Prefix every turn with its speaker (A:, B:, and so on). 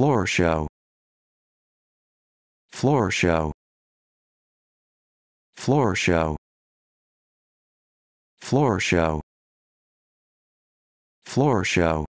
A: Floor show. Floor show. Floor show. Floor show. Floor show.